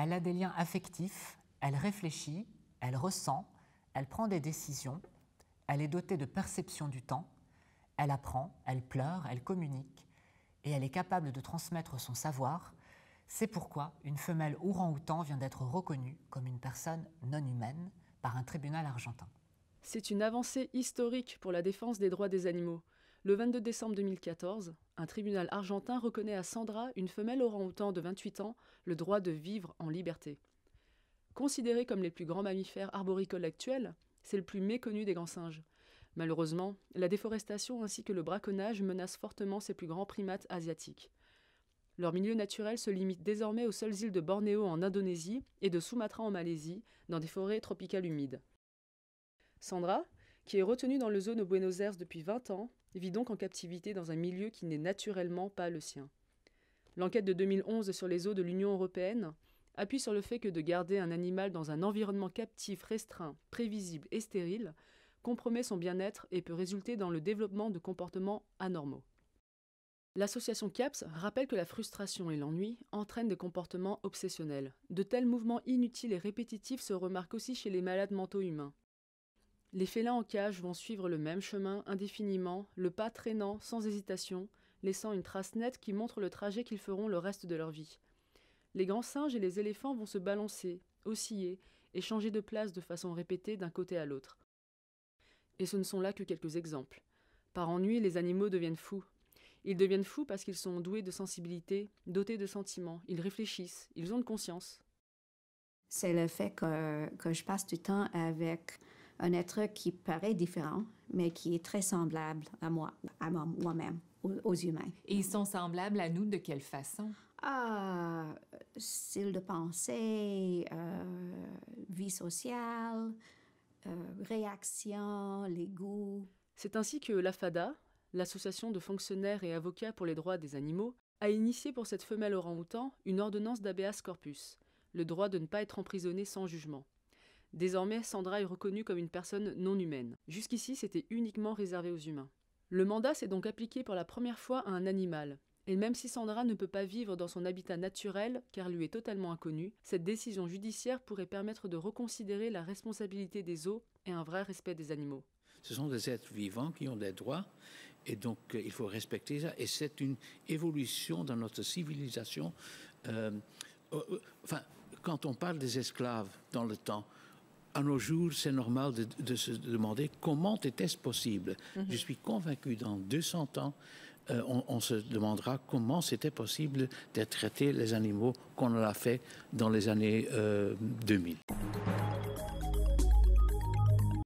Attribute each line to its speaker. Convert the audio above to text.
Speaker 1: elle a des liens affectifs, elle réfléchit, elle ressent, elle prend des décisions, elle est dotée de perception du temps, elle apprend, elle pleure, elle communique, et elle est capable de transmettre son savoir. C'est pourquoi une femelle orang-outan vient d'être reconnue comme une personne non humaine par un tribunal argentin.
Speaker 2: C'est une avancée historique pour la défense des droits des animaux. Le 22 décembre 2014, un tribunal argentin reconnaît à Sandra, une femelle orang-outan de 28 ans, le droit de vivre en liberté. Considéré comme les plus grands mammifères arboricoles actuels, c'est le plus méconnu des grands singes. Malheureusement, la déforestation ainsi que le braconnage menacent fortement ces plus grands primates asiatiques. Leur milieu naturel se limite désormais aux seules îles de Bornéo en Indonésie et de Sumatra en Malaisie, dans des forêts tropicales humides. Sandra, qui est retenue dans le zone de Buenos Aires depuis 20 ans, vit donc en captivité dans un milieu qui n'est naturellement pas le sien. L'enquête de 2011 sur les eaux de l'Union européenne appuie sur le fait que de garder un animal dans un environnement captif restreint, prévisible et stérile compromet son bien-être et peut résulter dans le développement de comportements anormaux. L'association CAPS rappelle que la frustration et l'ennui entraînent des comportements obsessionnels. De tels mouvements inutiles et répétitifs se remarquent aussi chez les malades mentaux humains. Les félins en cage vont suivre le même chemin indéfiniment, le pas traînant, sans hésitation, laissant une trace nette qui montre le trajet qu'ils feront le reste de leur vie. Les grands singes et les éléphants vont se balancer, osciller, et changer de place de façon répétée d'un côté à l'autre. Et ce ne sont là que quelques exemples. Par ennui, les animaux deviennent fous. Ils deviennent fous parce qu'ils sont doués de sensibilité, dotés de sentiments, ils réfléchissent, ils ont de conscience. C'est le
Speaker 1: fait que je passe du temps avec un être qui paraît différent, mais qui est très semblable à moi, à moi-même, aux, humains. Et ils sont semblables à nous de quelle façon? Ah, style de pensée, euh,
Speaker 2: vie sociale, euh, réaction, les goûts. C'est ainsi que l'AFADA, l'association de fonctionnaires et avocats pour les droits des animaux, a initié pour cette femelle orang-outan une ordonnance d'abeas corpus, le droit de ne pas être emprisonné sans jugement. Désormais, Sandra est reconnue comme une personne non humaine. Jusqu'ici, c'était uniquement réservé aux humains. Le mandat s'est donc appliqué pour la première fois à un animal. Et même si Sandra ne peut pas vivre dans son habitat naturel, car lui est totalement inconnu, cette décision judiciaire pourrait permettre de reconsidérer la responsabilité des eaux et un vrai respect des animaux.
Speaker 3: Ce sont des êtres vivants qui ont des droits et donc euh, il faut respecter ça. Et c'est une évolution dans notre civilisation. Euh, euh, enfin, quand on parle des esclaves dans le temps, à nos jours, c'est normal de, se demander comment était-ce possible. Mhm. Je suis convaincu, dans 200 ans, euh, on, se demandera comment c'était possible de traiter les animaux qu'on a fait dans les années 2000. Euh,